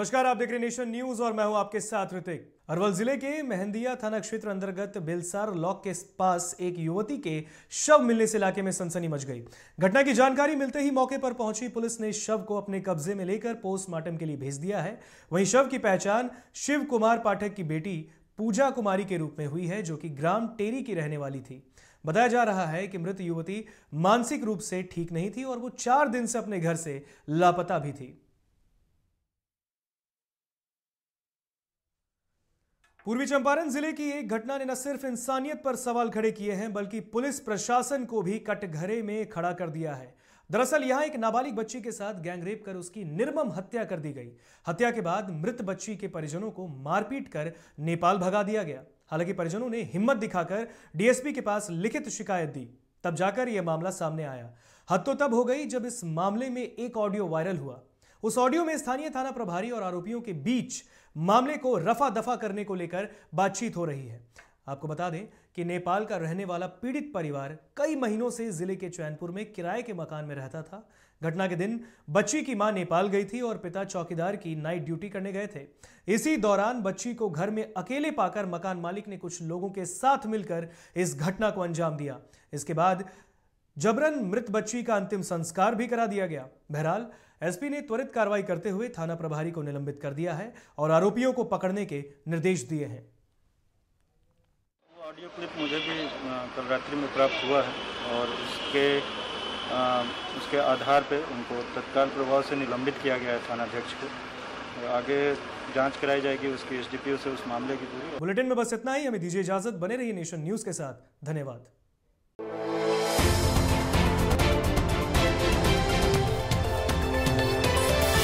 नमस्कार आप देख रहे नेशन न्यूज और मैं हूं आपके साथ ऋतिक अरवल जिले के मेहंदिया थाना क्षेत्र अंतर्गत बिलसार लॉक के पास एक युवती के शव मिलने से इलाके में सनसनी मच गई घटना की जानकारी मिलते ही मौके पर पहुंची पुलिस ने शव को अपने कब्जे में लेकर पोस्टमार्टम के लिए भेज दिया है वहीं शव की पहचान शिव कुमार पाठक की बेटी पूजा कुमारी के रूप में हुई है जो कि ग्राम टेरी की रहने वाली थी बताया जा रहा है कि मृत युवती मानसिक रूप से ठीक नहीं थी और वो चार दिन से अपने घर से लापता भी थी पूर्वी चंपारण जिले की एक घटना ने न सिर्फ इंसानियत पर सवाल खड़े किए हैं बल्कि पुलिस प्रशासन को भी कटघरे में खड़ा कर दिया है दरअसल यहां एक नाबालिग बच्ची के साथ गैंगरेप कर उसकी निर्मम हत्या कर दी गई हत्या के बाद मृत बच्ची के परिजनों को मारपीट कर नेपाल भगा दिया गया हालांकि परिजनों ने हिम्मत दिखाकर डीएसपी के पास लिखित शिकायत दी तब जाकर यह मामला सामने आया तो तब हो गई जब इस मामले में एक ऑडियो वायरल हुआ उस ऑडियो में स्थानीय थाना प्रभारी और आरोपियों के बीच मामले को रफा दफा करने को लेकर बातचीत हो रही है आपको बता दें कि नेपाल का रहने वाला पीड़ित परिवार कई महीनों से जिले के चैनपुर में किराए के मकान में रहता था घटना के दिन बच्ची की मां नेपाल गई थी और पिता चौकीदार की नाइट ड्यूटी करने गए थे इसी दौरान बच्ची को घर में अकेले पाकर मकान मालिक ने कुछ लोगों के साथ मिलकर इस घटना को अंजाम दिया इसके बाद जबरन मृत बच्ची का अंतिम संस्कार भी करा दिया गया बहरहाल एसपी ने त्वरित कार्रवाई करते हुए थाना प्रभारी को निलंबित कर दिया है और आरोपियों को पकड़ने के निर्देश दिए हैं ऑडियो क्लिप मुझे भी कल रात्रि में प्राप्त हुआ है और उसके आ, उसके आधार पर उनको तत्काल प्रभाव से निलंबित किया गया है अध्यक्ष को आगे जांच कराई जाएगी उसकी एसडीपीओ से उस मामले की पूरी बुलेटिन में बस इतना ही हमें दीजिए इजाजत बने रहिए नेशन न्यूज के साथ धन्यवाद